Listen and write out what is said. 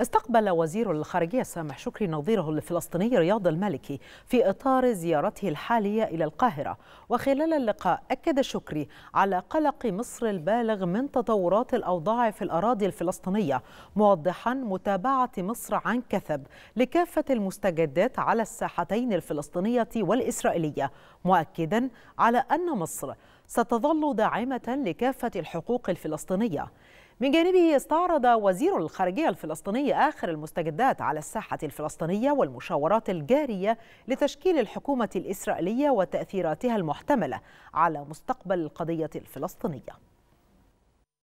استقبل وزير الخارجية سامح شكري نظيره الفلسطيني رياض المالكي في إطار زيارته الحالية إلى القاهرة وخلال اللقاء أكد شكري على قلق مصر البالغ من تطورات الأوضاع في الأراضي الفلسطينية موضحا متابعة مصر عن كثب لكافة المستجدات على الساحتين الفلسطينية والإسرائيلية مؤكدا على أن مصر ستظل داعمة لكافة الحقوق الفلسطينية من جانبه استعرض وزير الخارجية الفلسطيني آخر المستجدات على الساحة الفلسطينية والمشاورات الجارية لتشكيل الحكومة الإسرائيلية وتأثيراتها المحتملة على مستقبل القضية الفلسطينية